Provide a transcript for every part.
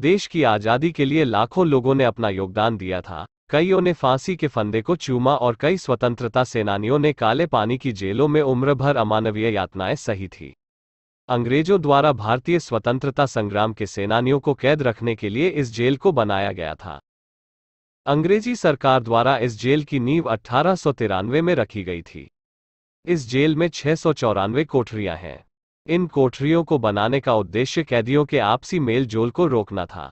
देश की आज़ादी के लिए लाखों लोगों ने अपना योगदान दिया था कईयों ने फांसी के फंदे को चूमा और कई स्वतंत्रता सेनानियों ने काले पानी की जेलों में उम्र भर अमानवीय यातनाएं सही थी अंग्रेजों द्वारा भारतीय स्वतंत्रता संग्राम के सेनानियों को कैद रखने के लिए इस जेल को बनाया गया था अंग्रेजी सरकार द्वारा इस जेल की नींव अठारह में रखी गई थी इस जेल में छह कोठरियां हैं इन कोठरियों को बनाने का उद्देश्य कैदियों के आपसी मेलजोल को रोकना था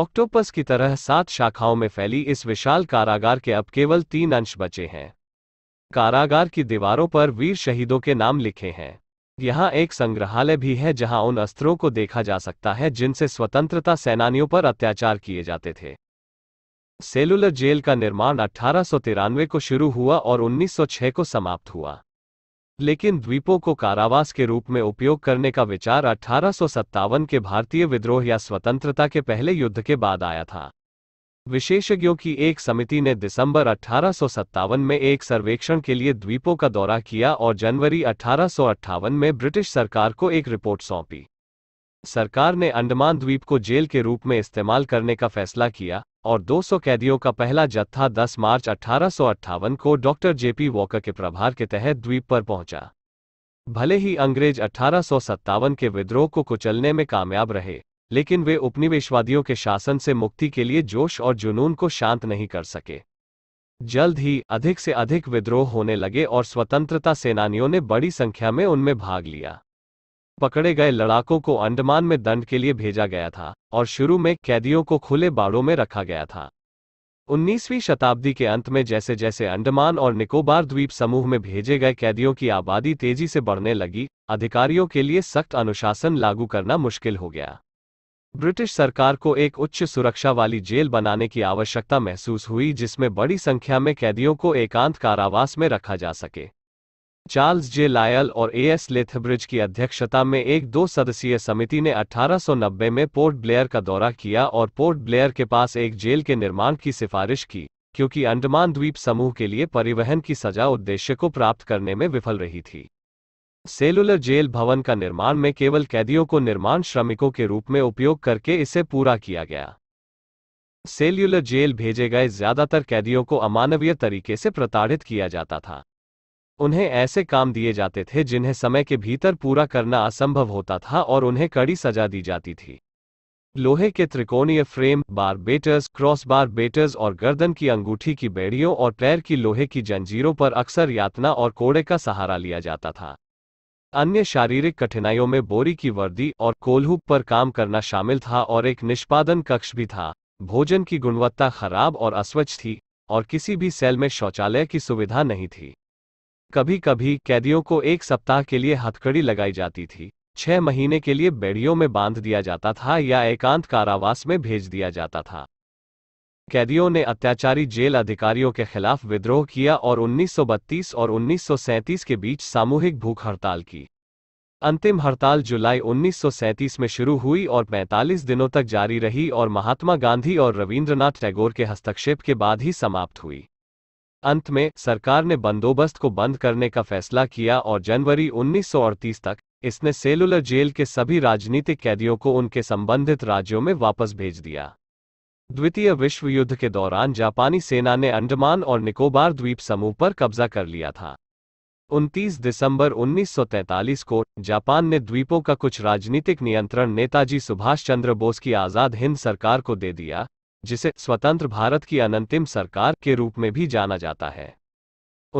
ऑक्टोपस की तरह सात शाखाओं में फैली इस विशाल कारागार के अब केवल तीन अंश बचे हैं कारागार की दीवारों पर वीर शहीदों के नाम लिखे हैं यहाँ एक संग्रहालय भी है जहाँ उन अस्त्रों को देखा जा सकता है जिनसे स्वतंत्रता सेनानियों पर अत्याचार किए जाते थे सेलुलर जेल का निर्माण अठारह को शुरू हुआ और 1906 को समाप्त हुआ लेकिन द्वीपों को कारावास के रूप में उपयोग करने का विचार अठारह के भारतीय विद्रोह या स्वतंत्रता के पहले युद्ध के बाद आया था विशेषज्ञों की एक समिति ने दिसंबर अठारह में एक सर्वेक्षण के लिए द्वीपों का दौरा किया और जनवरी अठारह में ब्रिटिश सरकार को एक रिपोर्ट सौंपी सरकार ने अंडमान द्वीप को जेल के रूप में इस्तेमाल करने का फैसला किया और 200 कैदियों का पहला जत्था 10 मार्च अठारह को डॉक्टर जेपी वॉकर के प्रभार के तहत द्वीप पर पहुंचा भले ही अंग्रेज अठारह के विद्रोह को कुचलने में कामयाब रहे लेकिन वे उपनिवेशवादियों के शासन से मुक्ति के लिए जोश और जुनून को शांत नहीं कर सके जल्द ही अधिक से अधिक विद्रोह होने लगे और स्वतंत्रता सेनानियों ने बड़ी संख्या में उनमें भाग लिया पकड़े गए लड़ाकों को अंडमान में दंड के लिए भेजा गया था और शुरू में कैदियों को खुले बाड़ों में रखा गया था 19वीं शताब्दी के अंत में जैसे जैसे अंडमान और निकोबार द्वीप समूह में भेजे गए कैदियों की आबादी तेजी से बढ़ने लगी अधिकारियों के लिए सख्त अनुशासन लागू करना मुश्किल हो गया ब्रिटिश सरकार को एक उच्च सुरक्षा वाली जेल बनाने की आवश्यकता महसूस हुई जिसमें बड़ी संख्या में कैदियों को एकांत कारावास में रखा जा सके चार्ल्स जे लायल और ए एस लेथब्रिज की अध्यक्षता में एक दो सदस्यीय समिति ने 1890 में पोर्ट ब्लेयर का दौरा किया और पोर्ट ब्लेयर के पास एक जेल के निर्माण की सिफारिश की क्योंकि अंडमान द्वीप समूह के लिए परिवहन की सजा उद्देश्य को प्राप्त करने में विफल रही थी सेलुलर जेल भवन का निर्माण में केवल कैदियों को निर्माण श्रमिकों के रूप में उपयोग करके इसे पूरा किया गया सेल्युलर जेल भेजे गए ज्यादातर कैदियों को अमानवीय तरीके से प्रताड़ित किया जाता था उन्हें ऐसे काम दिए जाते थे जिन्हें समय के भीतर पूरा करना असंभव होता था और उन्हें कड़ी सजा दी जाती थी लोहे के त्रिकोणीय फ्रेम बार बेटर्स क्रॉस बार बेटर्स और गर्दन की अंगूठी की बेड़ियों और पैर की लोहे की जंजीरों पर अक्सर यातना और कोड़े का सहारा लिया जाता था अन्य शारीरिक कठिनाइयों में बोरी की वर्दी और कोल्हुप पर काम करना शामिल था और एक निष्पादन कक्ष भी था भोजन की गुणवत्ता खराब और अस्वच्छ थी और किसी भी सेल में शौचालय की सुविधा नहीं थी कभी कभी कैदियों को एक सप्ताह के लिए हथकड़ी लगाई जाती थी छह महीने के लिए बेड़ियों में बांध दिया जाता था या एकांत कारावास में भेज दिया जाता था कैदियों ने अत्याचारी जेल अधिकारियों के खिलाफ विद्रोह किया और 1932 और 1937 के बीच सामूहिक भूख हड़ताल की अंतिम हड़ताल जुलाई 1937 में शुरू हुई और 45 दिनों तक जारी रही और महात्मा गांधी और रवींद्रनाथ टैगोर के हस्तक्षेप के बाद ही समाप्त हुई अंत में सरकार ने बंदोबस्त को बंद करने का फैसला किया और जनवरी 1938 तक इसने सेलुलर जेल के सभी राजनीतिक कैदियों को उनके संबंधित राज्यों में वापस भेज दिया द्वितीय विश्व युद्ध के दौरान जापानी सेना ने अंडमान और निकोबार द्वीप समूह पर कब्जा कर लिया था 29 दिसंबर 1943 को जापान ने द्वीपों का कुछ राजनीतिक नियंत्रण नेताजी सुभाष चंद्र बोस की आज़ाद हिंद सरकार को दे दिया जिसे स्वतंत्र भारत की अनंतिम सरकार के रूप में भी जाना जाता है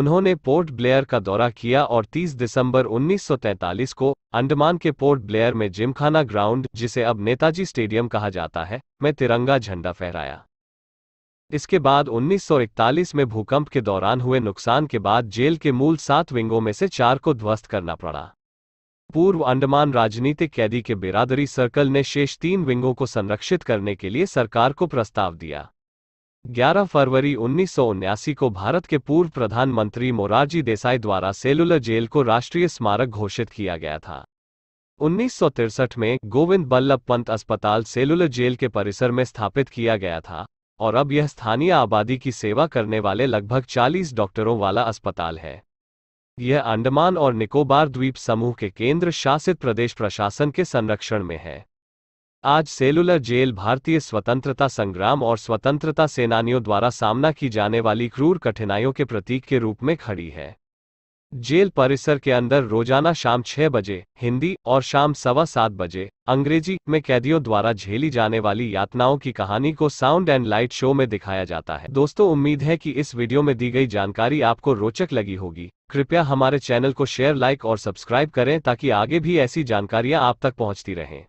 उन्होंने पोर्ट ब्लेयर का दौरा किया और 30 दिसंबर 1943 को अंडमान के पोर्ट ब्लेयर में जिमखाना ग्राउंड जिसे अब नेताजी स्टेडियम कहा जाता है में तिरंगा झंडा फहराया इसके बाद 1941 में भूकंप के दौरान हुए नुकसान के बाद जेल के मूल सात विंगों में से चार को ध्वस्त करना पड़ा पूर्व अंडमान राजनीतिक कैदी के बिरादरी सर्कल ने शेष तीन विंगों को संरक्षित करने के लिए सरकार को प्रस्ताव दिया 11 फरवरी उन्नीस को भारत के पूर्व प्रधानमंत्री मोरारजी देसाई द्वारा सेलुलर जेल को राष्ट्रीय स्मारक घोषित किया गया था उन्नीस में गोविंद बल्लभ पंत अस्पताल सेलुलर जेल के परिसर में स्थापित किया गया था और अब यह स्थानीय आबादी की सेवा करने वाले लगभग 40 डॉक्टरों वाला अस्पताल है यह अंडमान और निकोबार द्वीप समूह के केंद्र शासित प्रदेश प्रशासन के संरक्षण में है आज सेलुलर जेल भारतीय स्वतंत्रता संग्राम और स्वतंत्रता सेनानियों द्वारा सामना की जाने वाली क्रूर कठिनाइयों के प्रतीक के रूप में खड़ी है जेल परिसर के अंदर रोजाना शाम छह बजे हिंदी और शाम सवा सात बजे अंग्रेजी में कैदियों द्वारा झेली जाने वाली यातनाओं की कहानी को साउंड एंड लाइट शो में दिखाया जाता है दोस्तों उम्मीद है कि इस वीडियो में दी गई जानकारी आपको रोचक लगी होगी कृपया हमारे चैनल को शेयर लाइक और सब्सक्राइब करें ताकि आगे भी ऐसी जानकारियां आप तक पहुंचती रहें